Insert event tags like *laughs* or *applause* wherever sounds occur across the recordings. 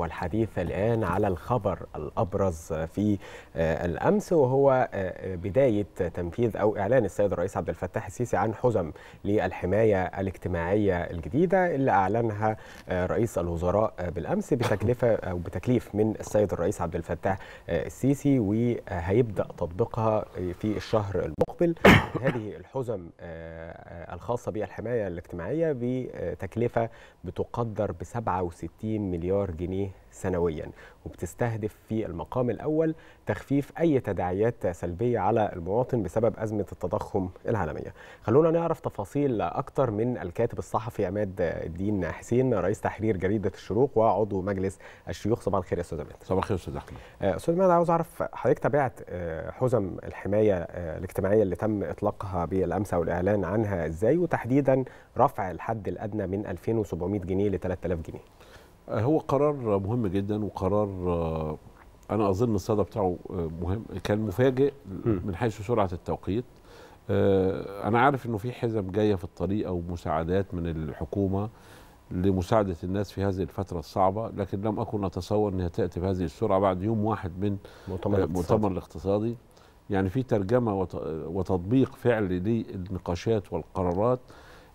والحديث الآن على الخبر الأبرز في آه، الأمس وهو آه، بداية تنفيذ أو إعلان السيد الرئيس عبد الفتاح السيسي عن حزم للحماية الاجتماعية الجديدة اللي أعلنها آه، رئيس الوزراء بالأمس بتكلفة *laughs* أو بتكليف من السيد الرئيس عبد الفتاح السيسي وهيبدأ تطبيقها في الشهر المقبل *coughs* هذه الحزم الخاصة بالحماية الاجتماعية بتكلفة بتقدر ب 67 مليار جنيه جنيه سنويا وبتستهدف في المقام الأول تخفيف أي تداعيات سلبية على المواطن بسبب أزمة التضخم العالمية خلونا نعرف تفاصيل أكتر من الكاتب الصحفي عماد الدين حسين رئيس تحرير جريدة الشروق وعضو مجلس الشيوخ صباح الخير يا أستاذ عماد صباح الخير أستاذ أحمد آه، أستاذ عماد عاوز أعرف حضرتك تابعت آه، حزم الحماية آه، الاجتماعية اللي تم إطلاقها بالأمس أو الإعلان عنها إزاي وتحديدا رفع الحد الأدنى من 2700 جنيه ل 3000 جنيه هو قرار مهم جدا وقرار آه، انا اظن الصدى بتاعه آه، مهم كان مفاجئ من حيث سرعه التوقيت آه، انا عارف انه في حزم جايه في الطريق او مساعدات من الحكومه لمساعده الناس في هذه الفتره الصعبه لكن لم اكن اتصور انها تاتي بهذه السرعه بعد يوم واحد من المؤتمر الاقتصادي يعني في ترجمه وتطبيق فعلي للنقاشات والقرارات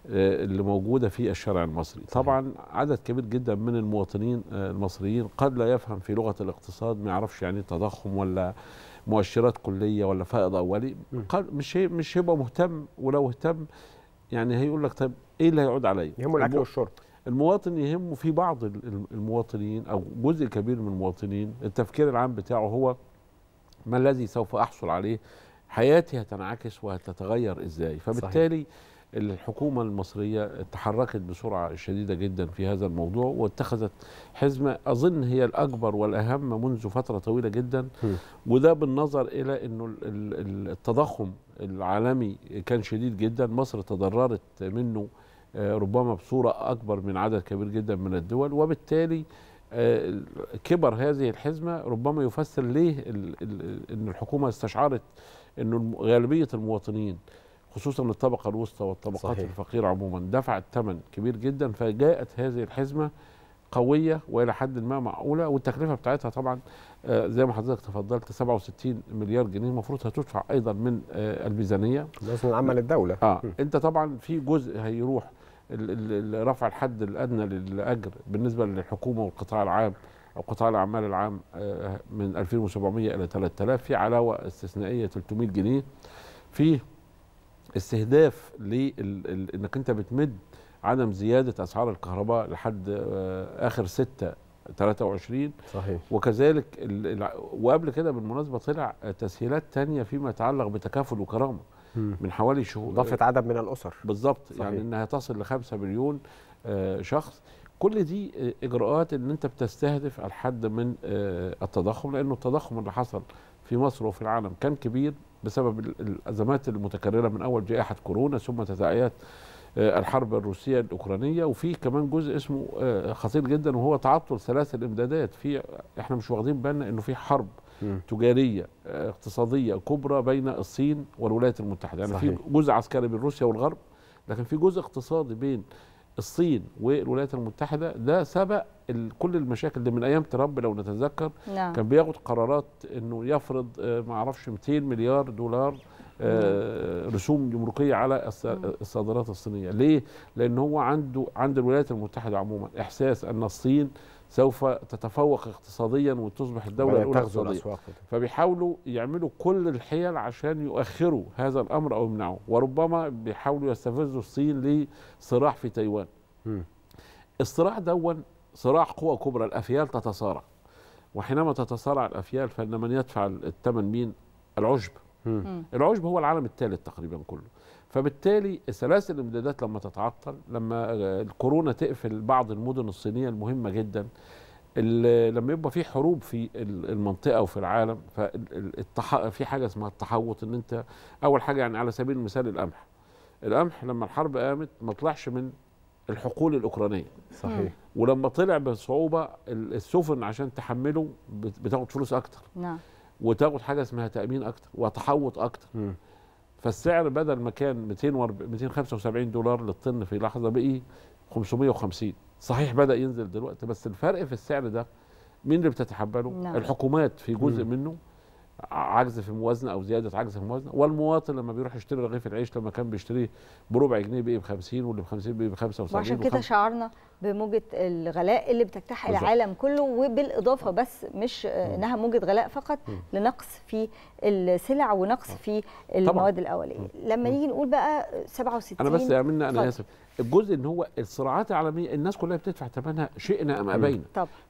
آه، اللي موجودة في الشارع المصري طبعا عدد كبير جدا من المواطنين آه، المصريين قد لا يفهم في لغة الاقتصاد ما يعرفش يعني تضخم ولا مؤشرات كلية ولا فائض أولي مش مش هيبقى مهتم ولو اهتم يعني هيقول لك طب إيه اللي هيعود عليا يهمه الأكل والشرب المواطن يهمه في بعض المواطنين أو جزء كبير من المواطنين التفكير العام بتاعه هو ما الذي سوف أحصل عليه حياتي هتنعكس وهتتغير إزاي فبالتالي صحيح. الحكومة المصرية تحركت بسرعة شديدة جدا في هذا الموضوع واتخذت حزمة أظن هي الأكبر والأهم منذ فترة طويلة جدا وده بالنظر إلى أنه التضخم العالمي كان شديد جدا مصر تضررت منه آه، ربما بصورة أكبر من عدد كبير جدا من الدول وبالتالي آه، كبر هذه الحزمة ربما يفسر ليه أن الحكومة استشعرت أن غالبية المواطنين خصوصا الطبقة الوسطى والطبقات صحيح. الفقيرة عموما دفعت ثمن كبير جدا فجاءت هذه الحزمة قوية وإلى حد ما معقولة والتكلفة بتاعتها طبعا آه، زي ما حضرتك تفضلت 67 مليار جنيه المفروض هتدفع أيضا من آه، الميزانية لازم العامة للدولة آه أنت طبعا في جزء هيروح رفع الحد الأدنى للأجر بالنسبة للحكومة والقطاع العام أو قطاع الأعمال العام آه، من 2700 إلى 3000 في علاوة استثنائية 300 جنيه في استهداف لانك انت بتمد عدم زياده اسعار الكهرباء لحد آه، اخر 6 23 صحيح وكذلك وقبل كده بالمناسبه طلع تسهيلات تانية فيما يتعلق بتكافل وكرامه من حوالي شهور ضافت عدد من الاسر بالظبط يعني انها تصل ل 5 مليون آه، شخص كل دي آه، اجراءات ان انت بتستهدف الحد من التضخم لانه التضخم اللي حصل في مصر وفي العالم كان كبير بسبب الازمات المتكرره من اول جائحه كورونا ثم تداعيات آه، الحرب الروسيه الاوكرانيه وفي كمان جزء اسمه آه، خطير جدا وهو تعطل ثلاث الامدادات في احنا مش واخدين بالنا انه في حرب تجاريه آه، اقتصاديه كبرى بين الصين والولايات المتحده يعني صحيح. في جزء عسكري بين روسيا والغرب لكن في جزء اقتصادي بين الصين والولايات المتحدة ده سبق كل المشاكل دي من ايام ترامب لو نتذكر نعم. كان بياخد قرارات انه يفرض آه، ما اعرفش 200 مليار دولار آه، رسوم جمركيه على الصادرات الصينيه ليه لان هو عنده عند الولايات المتحده عموما احساس ان الصين سوف تتفوق اقتصاديا وتصبح الدوله الاولى اقتصاديا فبيحاولوا يعملوا كل الحيل عشان يؤخروا هذا الامر او يمنعوه وربما بيحاولوا يستفزوا الصين لصراع في تايوان الصراع دون صراع قوى كبرى الافيال تتصارع وحينما تتصارع الافيال فان من يدفع الثمن مين العشب العشب هو العالم الثالث تقريبا كله فبالتالي سلاسل الامدادات لما تتعطل لما آه، الكورونا تقفل بعض المدن الصينيه المهمه جدا لما يبقى في حروب في المنطقه وفي العالم في حاجه اسمها التحوط ان انت اول حاجه يعني على سبيل المثال القمح القمح لما الحرب قامت ما طلعش من الحقول الاوكرانيه صحيح ولما طلع بصعوبه السفن عشان تحمله بتاخد فلوس اكتر نعم وتاخد حاجه اسمها تامين اكتر وتحوط اكتر م. فالسعر بدل ما كان 275 دولار للطن في لحظه بقي 550 صحيح بدا ينزل دلوقتي بس الفرق في السعر ده مين اللي بتتحمله؟ نعم. الحكومات في جزء م. منه عجز في موازنه او زياده عجز في موازنه والمواطن لما بيروح يشتري رغيف العيش لما كان بيشتريه بربع جنيه بقي ب 50 واللي ب 50 بقي ب 75 وعشان كده شعارنا بموجه الغلاء اللي بتجتاح العالم كله وبالاضافه بس مش انها موجه غلاء فقط لنقص في السلع ونقص في المواد الاوليه لما نيجي نقول بقى 67 انا بس يا منى انا اسف الجزء ان هو الصراعات العالميه الناس كلها بتدفع ثمنها شئنا ام ابينا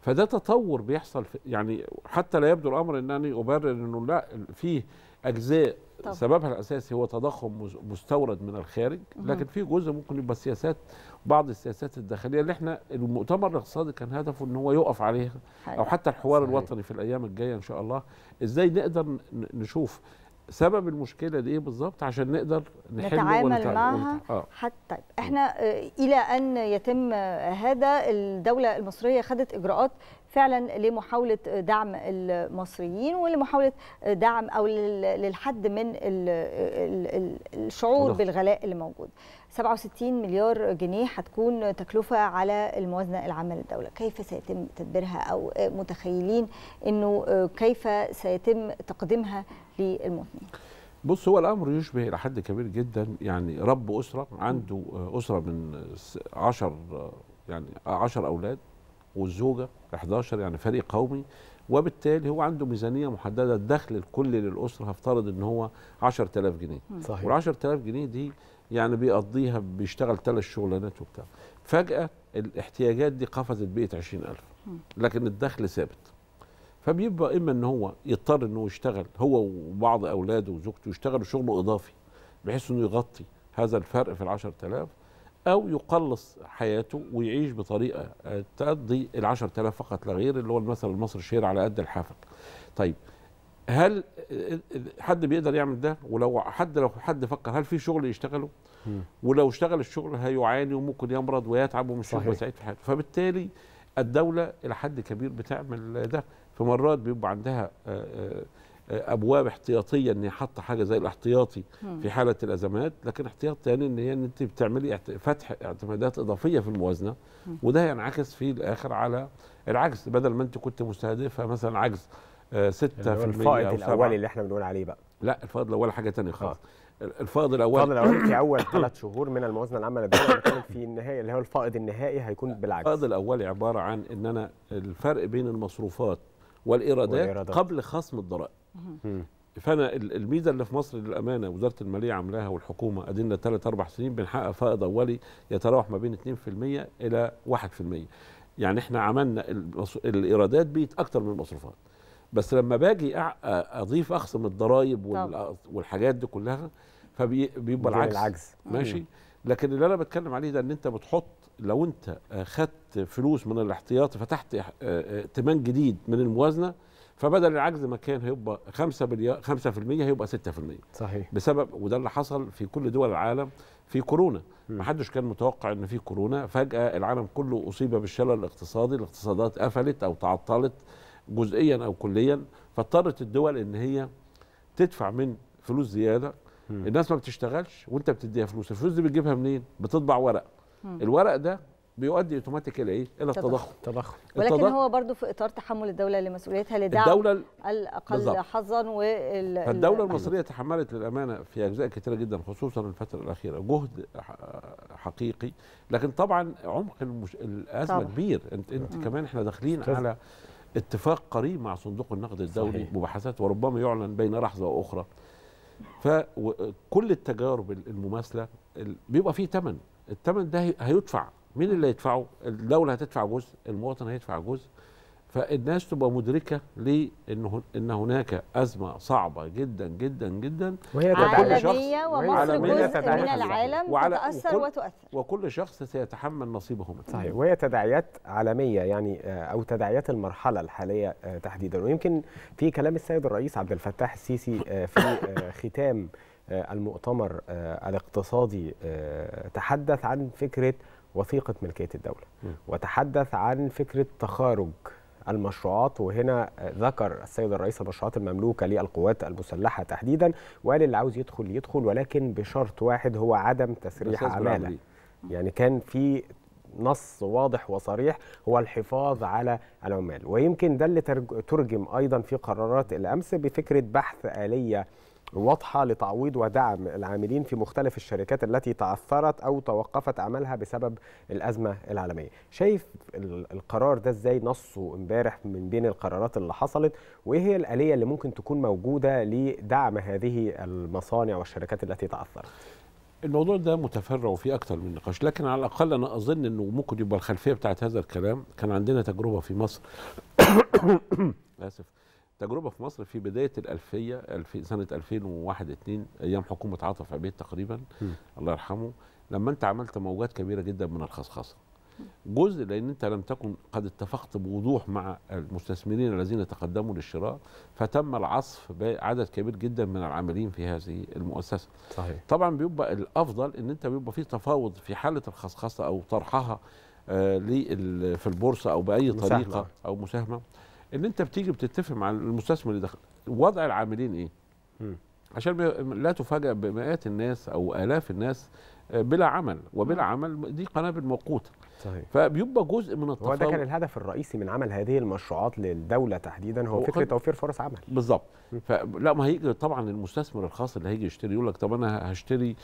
فده تطور بيحصل يعني حتى لا يبدو الامر انني ابرر انه لا فيه اجزاء طبعا. سببها الاساسي هو تضخم مستورد من الخارج لكن في جزء ممكن يبقى سياسات بعض السياسات الداخليه اللي احنا المؤتمر الاقتصادي كان هدفه ان هو يقف عليها او حتى الحوار صحيح. الوطني في الايام الجايه ان شاء الله ازاي نقدر نشوف سبب المشكله دي ايه بالظبط عشان نقدر نحل نتعامل معها آه. حتى احنا آه، الى ان يتم هذا الدوله المصريه خدت اجراءات فعلا لمحاوله دعم المصريين ولمحاوله دعم او للحد من الشعور بالغلاء اللي موجود 67 مليار جنيه هتكون تكلفه على الموازنه العامه للدوله كيف سيتم تدبيرها او متخيلين انه كيف سيتم تقديمها للمواطنين بص هو الامر يشبه الى حد كبير جدا يعني رب اسره عنده اسره من 10 يعني 10 اولاد والزوجه 11 يعني فريق قومي وبالتالي هو عنده ميزانيه محدده الدخل الكلي للاسره هفترض ان هو 10000 جنيه صحيح وال 10000 جنيه دي يعني بيقضيها بيشتغل ثلاث شغلانات وبتاع فجاه الاحتياجات دي قفزت بقت 20000 لكن الدخل ثابت فبيبقى اما ان هو يضطر انه يشتغل هو وبعض اولاده وزوجته يشتغلوا شغل اضافي بحيث انه يغطي هذا الفرق في ال 10000 أو يقلص حياته ويعيش بطريقة آه، تقضي العشر تلاف فقط لا غير اللي هو المثل المصري الشهير على قد الحافك طيب هل آه، آه، حد بيقدر يعمل ده ولو حد لو حد فكر هل في شغل يشتغله ولو اشتغل الشغل هيعاني وممكن يمرض ويتعب ومش هيبقى سعيد في حياته فبالتالي الدوله الى حد كبير بتعمل ده في مرات بيبقى عندها ابواب احتياطيه ان حط حاجه زي الاحتياطي في حاله الازمات لكن احتياط ثاني ان هي ان انت بتعملي فتح اعتمادات اضافيه في الموازنه وده هينعكس في الاخر على العجز بدل ما انت كنت مستهدفه مثلا عجز 6% آه، الفائض الاولي اللي احنا بنقول عليه بقى لا الفائض الاولي حاجه ثانيه آه. خالص الفائض الاول الفائض الاول في اول *coughs* ثلاث شهور من الموازنه العامه اللي في النهايه اللي هو الفائض النهائي هيكون بالعكس الفائض الاولي عباره عن ان انا الفرق بين المصروفات والايرادات, والإيرادات. قبل خصم الضرائب فانا الميزه اللي في مصر للامانه وزاره الماليه عاملاها والحكومه ادينا ثلاث اربع سنين بنحقق فائض اولي يتراوح ما بين 2% الى 1% يعني احنا عملنا الايرادات بيت اكتر من المصروفات بس لما باجي اضيف اخصم الضرايب والحاجات دي كلها فبيبقى العجز العجز ماشي لكن اللي انا بتكلم عليه ده ان انت بتحط لو انت خدت فلوس من الاحتياطي فتحت ائتمان جديد من الموازنه فبدل العجز ما كان هيبقى 5 مليار 5% هيبقى 6% صحيح بسبب وده اللي حصل في كل دول العالم في كورونا ما حدش كان متوقع ان في كورونا فجاه العالم كله اصيب بالشلل الاقتصادي الاقتصادات قفلت او تعطلت جزئيا او كليا فاضطرت الدول ان هي تدفع من فلوس زياده الناس ما بتشتغلش وانت بتديها فلوس الفلوس دي بتجيبها منين بتطبع ورق الورق ده بيؤدي اوتوماتيك الى ايه؟ الى التضخم التضخم ولكن هو برضه في اطار تحمل الدوله لمسؤوليتها لدعم الدولة الاقل حظا وال الدوله المصريه تحملت للامانه في اجزاء كثيره جدا خصوصا الفتره الاخيره جهد حقيقي لكن طبعا عمق المش... الازمه طبعا. كبير انت انت م. كمان احنا داخلين على اتفاق قريب مع صندوق النقد الدولي صحيح. مباحثات وربما يعلن بين لحظه واخرى فكل التجارب المماثله بيبقى فيه ثمن الثمن ده هيدفع مين اللي هيدفعه الدوله هتدفع جزء المواطن هيدفع جزء فالناس تبقى مدركه لان ان هناك ازمه صعبه جدا جدا جدا وهي عالميه ومصر جزء من العالم تتاثر وكل وتؤثر وكل شخص سيتحمل نصيبه منها صحيح وهي تداعيات عالميه يعني آه، او تداعيات المرحله الحاليه آه، تحديدا ويمكن في كلام السيد الرئيس عبد الفتاح السيسي آه، في ختام المؤتمر الاقتصادي تحدث عن فكره وثيقه ملكيه الدوله م. وتحدث عن فكره تخارج المشروعات وهنا ذكر السيد الرئيس المشروعات المملوكه للقوات المسلحه تحديدا وقال اللي عاوز يدخل يدخل ولكن بشرط واحد هو عدم تسريح عماله يعني كان في نص واضح وصريح هو الحفاظ على العمال ويمكن ده اللي ترجم ايضا في قرارات الامس بفكره بحث اليه واضحة لتعويض ودعم العاملين في مختلف الشركات التي تعثرت أو توقفت عملها بسبب الأزمة العالمية شايف القرار ده إزاي نصه امبارح من بين القرارات اللي حصلت وإيه هي الآلية اللي ممكن تكون موجودة لدعم هذه المصانع والشركات التي تعثرت الموضوع ده متفرع وفيه اكتر من نقاش لكن على الاقل انا اظن انه ممكن يبقى الخلفيه بتاعت هذا الكلام كان عندنا تجربه في مصر *coughs* اسف تجربه في مصر في بدايه الالفيه سنه 2001 2 ايام حكومه عاطف عبيد تقريبا م. الله يرحمه لما انت عملت موجات كبيره جدا من الخصخصه جزء لان انت لم تكن قد اتفقت بوضوح مع المستثمرين الذين تقدموا للشراء فتم العصف بعدد كبير جدا من العاملين في هذه المؤسسه. صحيح. طبعا بيبقى الافضل ان انت بيبقى في تفاوض في حاله الخصخصه او طرحها آه في البورصه او باي مساهمة. طريقه او مساهمه ان انت بتيجي بتتفق مع المستثمر اللي دخل وضع العاملين ايه؟ م. عشان لا تفاجئ بمئات الناس او الاف الناس آه، بلا عمل وبلا عمل دي قنابل موقوته صحيح فبيبقى جزء من التفاوض وده كان الهدف الرئيسي من عمل هذه المشروعات للدوله تحديدا هو فكره توفير فرص عمل بالظبط فلا ما هيجي طبعا المستثمر الخاص اللي هيجي يشتري يقول لك طب انا هشتري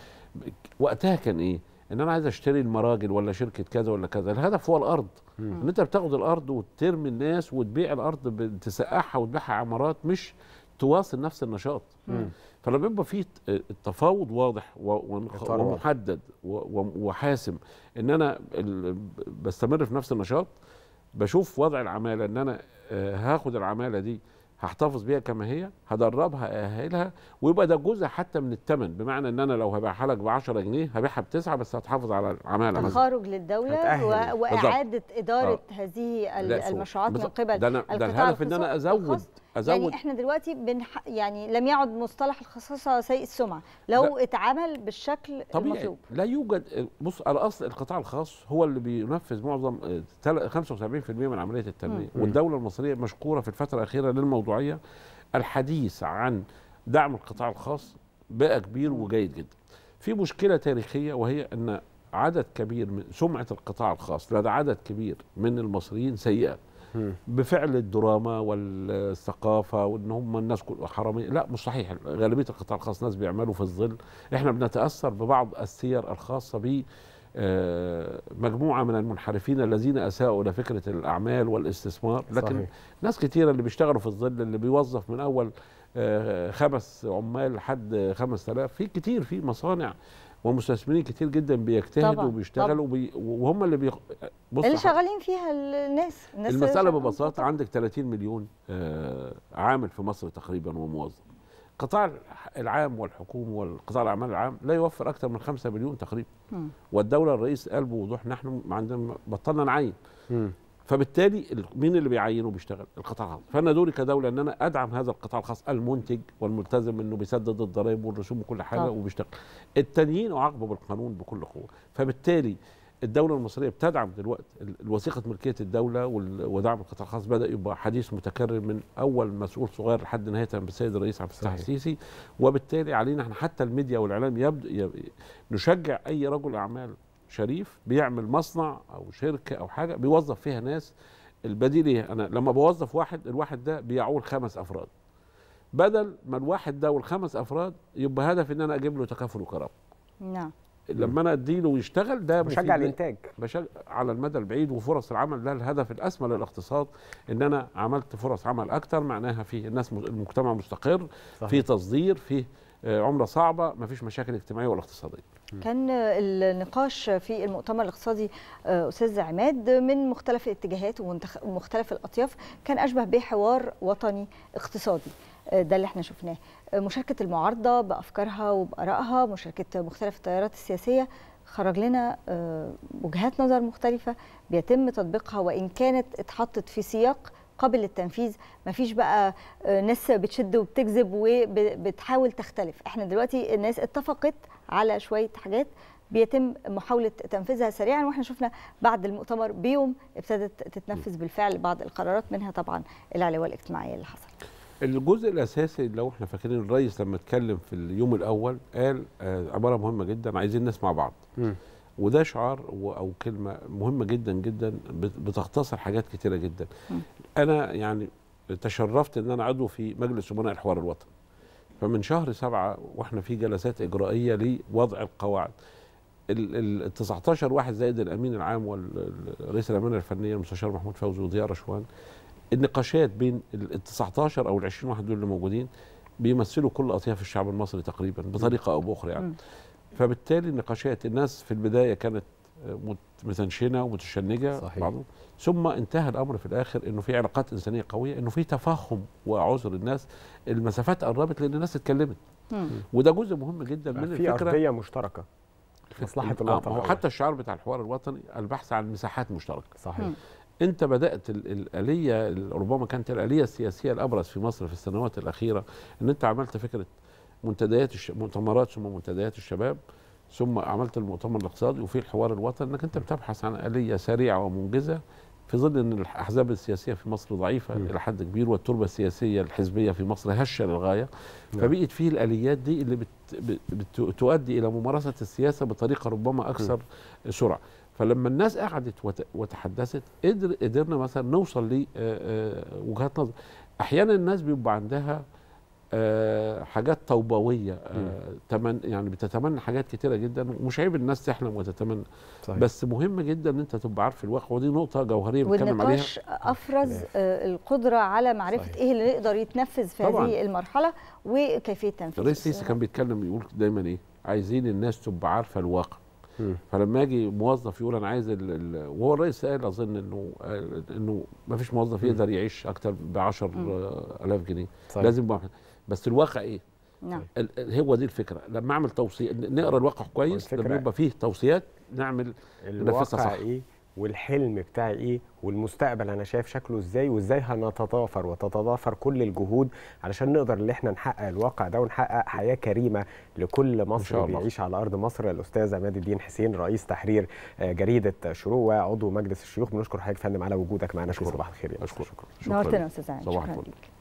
وقتها كان ايه؟ ان انا عايز اشتري المراجل ولا شركه كذا ولا كذا الهدف هو الارض ان انت بتاخد الارض وترمي الناس وتبيع الارض تسقعها وتبيعها عمارات مش تواصل نفس النشاط فلما يبقى في التفاوض واضح ومحدد وحاسم ان انا بستمر في نفس النشاط بشوف وضع العماله ان انا آه، هاخد العماله دي هحتفظ بيها كما هي هدربها ااهلها ويبقى ده جزء حتى من الثمن بمعنى ان انا لو هبيعها لك ب 10 جنيه هبيعها بتسعه بس هتحافظ على عماله تخارج للدوله و... واعاده اداره آه. هذه المشروعات من قبل ده, أنا ده الهدف ان انا ازود يعني ازود يعني احنا دلوقتي بنح... يعني لم يعد مصطلح الخصاصه سيء السمعه لو لا. اتعمل بالشكل طبيعي المطلوب لا يوجد بص على اصل القطاع الخاص هو اللي بينفذ معظم 75% آه، من عمليه التنميه والدوله المصريه مشكوره في الفتره الاخيره للموضوعيه الحديث عن دعم القطاع الخاص بقى كبير وجيد جدا في مشكله تاريخيه وهي ان عدد كبير من سمعه القطاع الخاص لدى عدد كبير من المصريين سيئه بفعل الدراما والثقافه وان هم الناس حراميه لا مش صحيح غالبيه القطاع الخاص ناس بيعملوا في الظل احنا بنتاثر ببعض السير الخاصه ب آه، مجموعه من المنحرفين الذين اساءوا الى فكره الاعمال والاستثمار لكن صحيح. ناس كثيره اللي بيشتغلوا في الظل اللي بيوظف من اول آه، خمس عمال لحد 5000 في كتير في مصانع ومستثمرين كتير جدا بيجتهدوا وبيشتغلوا وبي... وهم اللي بي... بص اللي شغالين فيها الناس, الناس المساله ببساطه عندك 30 مليون آه، عامل في مصر تقريبا وموظف القطاع العام والحكومه والقطاع الاعمال العام لا يوفر اكثر من 5 مليون تقريبا والدوله الرئيس قال بوضوح نحن ما عندنا بطلنا نعين فبالتالي مين اللي بيعينه بيشتغل القطاع الخاص فانا دوري كدوله ان انا ادعم هذا القطاع الخاص المنتج والملتزم انه بيسدد الضرائب والرسوم وكل حاجه طب. وبيشتغل التانيين اعاقبه بالقانون بكل قوه فبالتالي الدولة المصرية بتدعم دلوقتي وثيقة ملكية الدولة ودعم القطاع الخاص بدأ يبقى حديث متكرر من أول مسؤول صغير لحد نهاية بالسيد الرئيس عبد الفتاح السيسي وبالتالي علينا احنا حتى الميديا والإعلام يبدو نشجع أي رجل أعمال شريف بيعمل مصنع او شركه او حاجه بيوظف فيها ناس البديل ايه انا لما بوظف واحد الواحد ده بيعول خمس افراد بدل ما الواحد ده والخمس افراد يبقى هدفي ان انا اجيب له تكافل وكرامه نعم لما انا اديله ويشتغل ده بشجع الانتاج بشجع على المدى البعيد وفرص العمل ده الهدف الاسمى للاقتصاد ان انا عملت فرص عمل اكتر معناها في الناس المجتمع مستقر صحيح. في تصدير في آه، عمله صعبه مفيش مشاكل اجتماعيه ولا اقتصاديه كان النقاش في المؤتمر الاقتصادي آه، استاذ عماد من مختلف الاتجاهات ومختلف الاطياف كان اشبه بحوار وطني اقتصادي آه، ده اللي احنا شفناه آه، مشاركه المعارضه بافكارها وبارائها مشاركه مختلف التيارات السياسيه خرج لنا وجهات نظر مختلفه بيتم تطبيقها وان كانت اتحطت في سياق قابل للتنفيذ مفيش بقى آه، ناس بتشد وبتكذب وبتحاول تختلف احنا دلوقتي الناس اتفقت على شويه حاجات بيتم محاوله تنفيذها سريعا واحنا شفنا بعد المؤتمر بيوم ابتدت تتنفذ بالفعل بعض القرارات منها طبعا العلاوه الاجتماعيه اللي حصلت الجزء الاساسي لو احنا فاكرين الرئيس لما اتكلم في اليوم الاول قال آه، عباره مهمه جدا عايزين الناس مع بعض م. وده شعار او كلمه مهمه جدا جدا بتختصر حاجات كتيره جدا انا يعني تشرفت ان انا عضو في مجلس امناء الحوار الوطني فمن شهر سبعة واحنا في جلسات اجرائيه لوضع القواعد ال 19 واحد زائد الامين العام ورئيس الامانه الفنيه المستشار محمود فوزي وضياء رشوان النقاشات بين ال 19 او ال 20 واحد دول اللي موجودين بيمثلوا كل اطياف الشعب المصري تقريبا بطريقه او باخرى يعني فبالتالي النقاشات الناس في البدايه كانت متنشنه ومتشنجه صحيح. بعضهم ثم انتهى الامر في الاخر انه في علاقات انسانيه قويه انه في تفاهم وعذر الناس المسافات قربت لان الناس اتكلمت وده جزء مهم جدا من الفكره في ارضيه مشتركه مصلحه آه، الوطن آه حتى الشعار بتاع الحوار الوطني البحث عن مساحات مشتركه صحيح مم. انت بدات الاليه ربما كانت الاليه السياسيه الابرز في مصر في السنوات الاخيره ان انت عملت فكره منتديات الش... مؤتمرات ثم منتديات الشباب ثم عملت المؤتمر الاقتصادي وفي الحوار الوطني انك انت بتبحث عن اليه سريعه ومنجزه في ظل ان الاحزاب السياسيه في مصر ضعيفه م. الى حد كبير والتربه السياسيه الحزبيه في مصر هشه للغايه نعم. فبقيت فيه الاليات دي اللي بت... بت... تؤدي الى ممارسه السياسه بطريقه ربما اكثر م. سرعه فلما الناس قعدت وت... وتحدثت قدر قدرنا مثلا نوصل لوجهات نظر احيانا الناس بيبقى عندها آه، حاجات طوبويه آه، تمن يعني بتتمنى حاجات كتيره جدا ومش عيب الناس تحلم وتتمنى صحيح. بس مهم جدا ان انت تبقى عارف الواقع ودي نقطه جوهريه بنتكلم عليها والنقاش افرز آه، القدره على معرفه صحيح. ايه اللي يقدر يتنفذ في طبعًا. هذه المرحله وكيفيه تنفيذه الرئيس السيسي كان بيتكلم يقول دايما ايه عايزين الناس تبقى عارفه الواقع فلما اجي موظف يقول انا عايز وهو الرئيس قال اظن انه انه ما فيش موظف يقدر يعيش اكتر ب 10000 جنيه صحيح. لازم بمحن. بس الواقع ايه؟ نعم هو دي الفكره لما اعمل توصيه نقرا الواقع كويس لما يبقى فيه توصيات نعمل ننفذها صح ايه والحلم بتاعي ايه والمستقبل انا شايف شكله ازاي وازاي هنتضافر وتتضافر كل الجهود علشان نقدر ان احنا نحقق الواقع ده ونحقق حياه كريمه لكل مصري بيعيش على ارض مصر الاستاذ عماد الدين حسين رئيس تحرير آه، جريده شروق وعضو مجلس الشيوخ بنشكر حضرتك يا فندم على وجودك معنا في صباح الخير يا استاذ شكرا نورتنا استاذ شكرا. شكرا لك